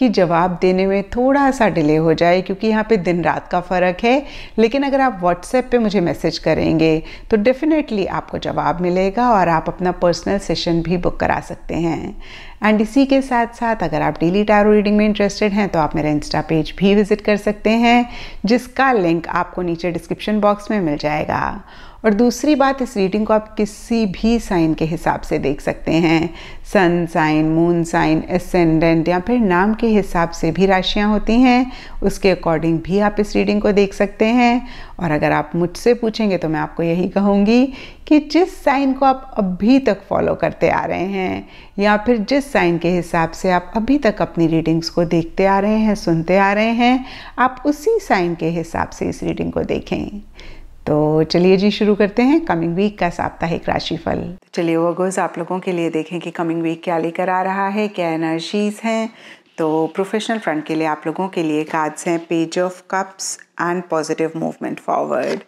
कि जवाब देने में थोड़ा सा डिले हो जाए क्योंकि यहाँ पे दिन रात का फ़र्क है लेकिन अगर आप व्हाट्सएप पे मुझे मैसेज करेंगे तो डेफ़िनेटली आपको जवाब मिलेगा और आप अपना पर्सनल सेशन भी बुक करा सकते हैं एंड इसी के साथ साथ अगर आप डेली टैरो रीडिंग में इंटरेस्टेड हैं तो आप मेरा इंस्टा पेज भी विजिट कर सकते हैं जिसका लिंक आपको नीचे डिस्क्रिप्शन बॉक्स में मिल जाएगा और दूसरी बात इस रीडिंग को आप किसी भी साइन के हिसाब से देख सकते हैं sun sign moon sign ascendant या फिर नाम के हिसाब से भी राशियाँ होती हैं उसके अकॉर्डिंग भी आप इस रीडिंग को देख सकते हैं और अगर आप मुझसे पूछेंगे तो मैं आपको यही कहूँगी कि जिस साइन को आप अभी तक फॉलो करते आ रहे हैं या फिर जिस साइन के हिसाब से आप अभी तक अपनी रीडिंग्स को देखते आ रहे हैं सुनते आ रहे हैं आप उसी साइन के हिसाब से इस रीडिंग को देखें तो चलिए जी शुरू करते हैं कमिंग वीक का साप्ताहिक राशिफल चलिए वर्गोज आप लोगों के लिए देखें कि कमिंग वीक क्या लेकर आ रहा है क्या एनर्जीज हैं तो प्रोफेशनल फ्रंट के लिए आप लोगों के लिए कार्ड्स हैं page of cups and positive movement forward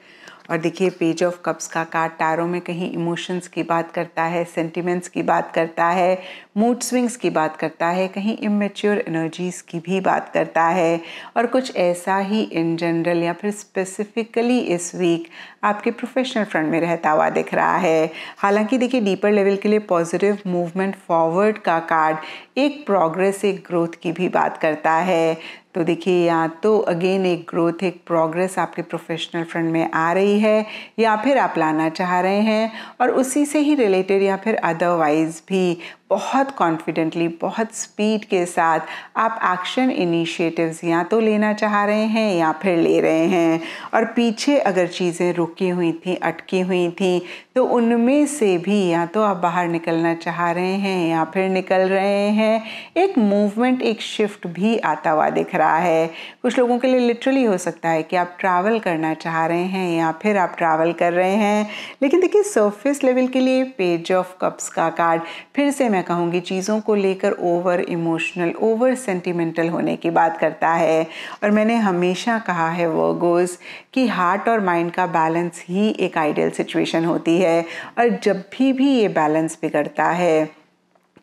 और देखिए पेज ऑफ कप्स का कार्ड टैरो में कहीं इमोशंस की बात करता है सेंटिमेंट्स की बात करता है मूड स्विंग्स की बात करता है कहीं इमेच्योर एनर्जीज़ की भी बात करता है और कुछ ऐसा ही इन जनरल या फिर स्पेसिफिकली इस वीक आपके प्रोफेशनल फ्रंट में रहता हुआ दिख रहा है हालांकि देखिए डीपर लेवल के लिए पॉजिटिव मूवमेंट फॉरवर्ड का कार्ड एक प्रोग्रेस एक ग्रोथ की भी बात करता है तो देखिए या तो अगेन एक ग्रोथ एक प्रोग्रेस आपके प्रोफेशनल फ्रंट में आ रही है या फिर आप लाना चाह रहे हैं और उसी से ही रिलेटेड या फिर अदरवाइज भी बहुत कॉन्फिडेंटली बहुत स्पीड के साथ आप एक्शन इनिशिएटिव्स या तो लेना चाह रहे हैं या फिर ले रहे हैं और पीछे अगर चीज़ें रुकी हुई थी अटकी हुई थी तो उनमें से भी या तो आप बाहर निकलना चाह रहे हैं या फिर निकल रहे हैं एक मूवमेंट एक शिफ्ट भी आता हुआ दिख रहा है कुछ लोगों के लिए लिटरली हो सकता है कि आप ट्रैवल करना चाह रहे हैं या फिर आप ट्रैवल कर रहे हैं लेकिन देखिए सरफेस लेवल के लिए पेज ऑफ कप्स का कार्ड फिर से मैं मैं कहूँगी चीज़ों को लेकर ओवर इमोशनल ओवर सेंटिमेंटल होने की बात करता है और मैंने हमेशा कहा है वर्गोज़ कि हार्ट और माइंड का बैलेंस ही एक आइडियल सिचुएशन होती है और जब भी भी ये बैलेंस बिगड़ता है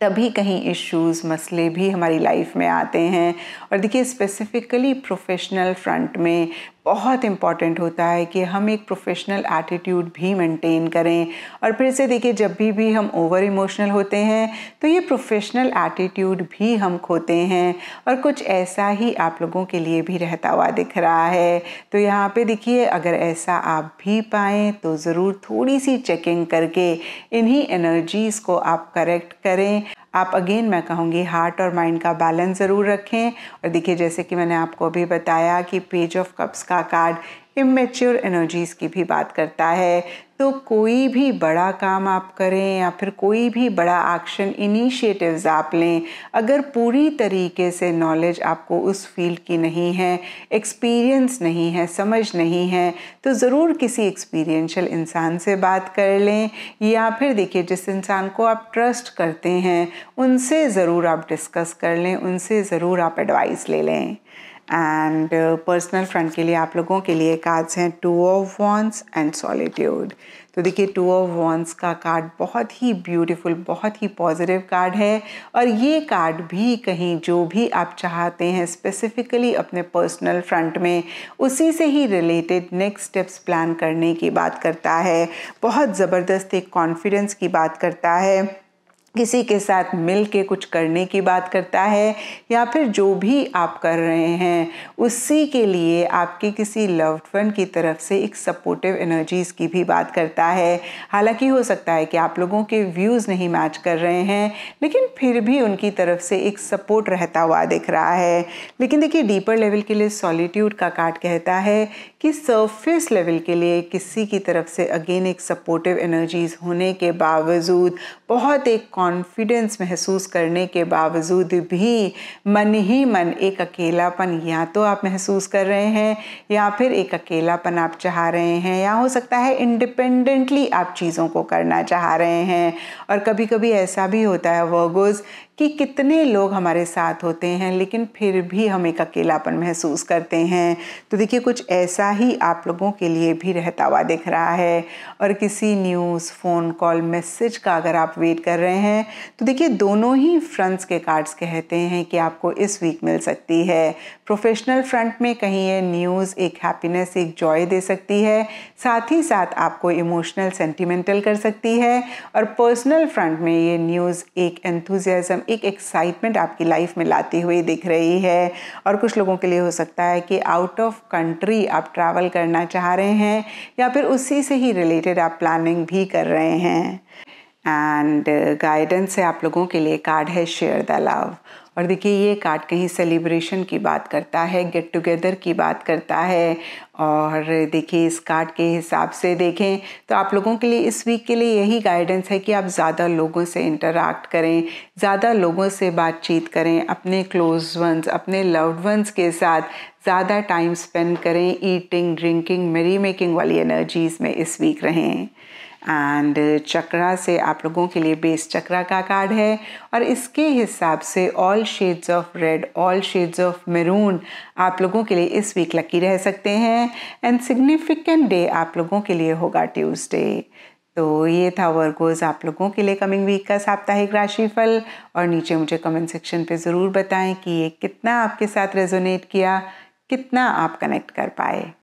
तभी कहीं इश्यूज मसले भी हमारी लाइफ में आते हैं और देखिए स्पेसिफ़िकली प्रोफेशनल फ्रंट में बहुत इम्पॉर्टेंट होता है कि हम एक प्रोफेशनल एटीट्यूड भी मेंटेन करें और फिर से देखिए जब भी भी हम ओवर इमोशनल होते हैं तो ये प्रोफेशनल एटीट्यूड भी हम खोते हैं और कुछ ऐसा ही आप लोगों के लिए भी रहता हुआ दिख रहा है तो यहाँ पे देखिए अगर ऐसा आप भी पाएँ तो ज़रूर थोड़ी सी चेकिंग करके इन्हीं एनर्जीज़ को आप करेक्ट करें आप अगेन मैं कहूँगी हार्ट और माइंड का बैलेंस ज़रूर रखें और देखिए जैसे कि मैंने आपको अभी बताया कि पेज ऑफ कप्स का कार्ड इमेच्योर एनर्जीज़ की भी बात करता है तो कोई भी बड़ा काम आप करें या फिर कोई भी बड़ा एक्शन इनिशिएटिव्स आप लें अगर पूरी तरीके से नॉलेज आपको उस फील्ड की नहीं है एक्सपीरियंस नहीं है समझ नहीं है तो ज़रूर किसी एक्सपीरियंशल इंसान से बात कर लें या फिर देखिए जिस इंसान को आप ट्रस्ट करते हैं उनसे ज़रूर आप डिस्कस कर लें उनसे ज़रूर आप एडवाइस ले लें एंड पर्सनल फ्रंट के लिए आप लोगों के लिए कार्ड्स हैं two of wands and solitude तो देखिए टू ऑफ वॉन्स का कार्ड बहुत ही ब्यूटीफुल बहुत ही पॉजिटिव कार्ड है और ये कार्ड भी कहीं जो भी आप चाहते हैं स्पेसिफिकली अपने पर्सनल फ्रंट में उसी से ही रिलेटेड नेक्स्ट स्टेप्स प्लान करने की बात करता है बहुत ज़बरदस्त एक कॉन्फिडेंस की बात करता है किसी के साथ मिल के कुछ करने की बात करता है या फिर जो भी आप कर रहे हैं उसी के लिए आपके किसी लव्ड वन की तरफ से एक सपोर्टिव एनर्जीज़ की भी बात करता है हालांकि हो सकता है कि आप लोगों के व्यूज़ नहीं मैच कर रहे हैं लेकिन फिर भी उनकी तरफ से एक सपोर्ट रहता हुआ दिख रहा है लेकिन देखिए डीपर लेवल के लिए सॉलिट्यूड का कार्ड कहता है कि सरफेस लेवल के लिए किसी की तरफ से अगेन एक सपोर्टिव एनर्जीज़ होने के बावजूद बहुत एक कॉन्फिडेंस महसूस करने के बावजूद भी मन ही मन एक अकेलापन या तो आप महसूस कर रहे हैं या फिर एक अकेलापन आप चाह रहे हैं या हो सकता है इंडिपेंडेंटली आप चीज़ों को करना चाह रहे हैं और कभी कभी ऐसा भी होता है वर्गोज़ कि कितने लोग हमारे साथ होते हैं लेकिन फिर भी हम एक अकेलापन महसूस करते हैं तो देखिए कुछ ऐसा ही आप लोगों के लिए भी रहता हुआ दिख रहा है और किसी न्यूज़ फ़ोन कॉल मैसेज का अगर आप वेट कर रहे हैं तो देखिए दोनों ही फ्रंट्स के कार्ड्स कहते हैं कि आपको इस वीक मिल सकती है प्रोफेशनल फ्रंट में कहीं ये न्यूज़ एक हैप्पीनेस एक जॉय दे सकती है साथ ही साथ आपको इमोशनल सेंटिमेंटल कर सकती है और पर्सनल फ्रंट में ये न्यूज़ एक एंथुजियाज़म एक एक्साइटमेंट आपकी लाइफ में लाती हुई दिख रही है और कुछ लोगों के लिए हो सकता है कि आउट ऑफ कंट्री आप ट्रैवल करना चाह रहे हैं या फिर उसी से ही रिलेटेड आप प्लानिंग भी कर रहे हैं एंड गाइडेंस है आप लोगों के लिए कार्ड है शेयर द लव और देखिए ये कार्ड कहीं सेलिब्रेशन की बात करता है गेट टुगेदर की बात करता है और देखिए इस कार्ड के हिसाब से देखें तो आप लोगों के लिए इस वीक के लिए यही गाइडेंस है कि आप ज़्यादा लोगों से इंटरेक्ट करें ज़्यादा लोगों से बातचीत करें अपने क्लोज वंस अपने लव्ड वंस के साथ ज़्यादा टाइम स्पेंड करें ईटिंग ड्रिंकिंग मेरी मेकिंग वाली एनर्जीज़ में इस वीक रहें एंड चक्रा uh, से आप लोगों के लिए बेस चक्रा का कार्ड है और इसके हिसाब से all shades of red all shades of maroon आप लोगों के लिए इस वीक लकी रह सकते हैं एंड सिग्निफिकेंट डे आप लोगों के लिए होगा ट्यूसडे तो ये था वर्गोज आप लोगों के लिए कमिंग वीक का साप्ताहिक राशिफल और नीचे मुझे कमेंट सेक्शन पे ज़रूर बताएं कि ये कितना आपके साथ रेजोनेट किया कितना आप कनेक्ट कर पाए